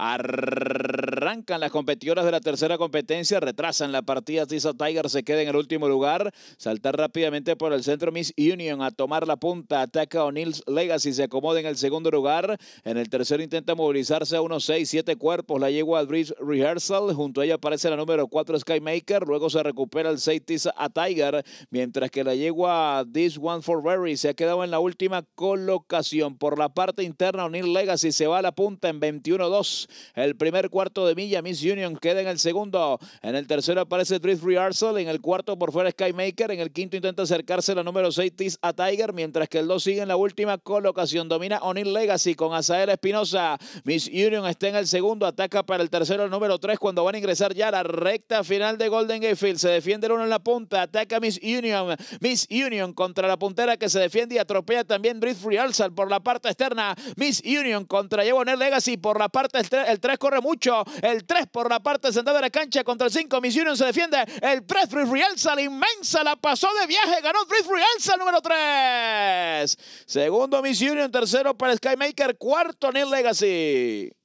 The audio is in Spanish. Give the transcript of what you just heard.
Arr- Arrancan las competidoras de la tercera competencia, retrasan la partida. Tisa Tiger se queda en el último lugar. Saltar rápidamente por el centro Miss Union a tomar la punta. Ataca O'Neills Legacy, se acomoda en el segundo lugar. En el tercero intenta movilizarse a unos 6, 7 cuerpos. La yegua al Bridge Rehearsal. Junto a ella aparece la número 4 Skymaker. Luego se recupera el 6 Tisa a Tiger. Mientras que la yegua This One for Berry se ha quedado en la última colocación. Por la parte interna, O'Neill Legacy se va a la punta en 21-2. El primer cuarto Miss Union queda en el segundo. En el tercero aparece Drift Rehearsal. En el cuarto por fuera Skymaker. En el quinto intenta acercarse la número 6 Tis a Tiger. Mientras que el 2 sigue en la última colocación. Domina O'Neill Legacy con Azael Espinosa. Miss Union está en el segundo. Ataca para el tercero el número 3 cuando van a ingresar ya la recta final de Golden Gatefield. Se defiende el uno en la punta. Ataca Miss Union. Miss Union contra la puntera que se defiende y atropella también Drift Rehearsal por la parte externa. Miss Union contra Yevonel Legacy por la parte el 3 corre mucho. El 3 por la parte central de la cancha contra el 5. Miss Union se defiende. El 3 Free la inmensa, la pasó de viaje. Ganó Free Rielsa, número 3. Segundo Miss Union, tercero para Skymaker, cuarto Neil Legacy.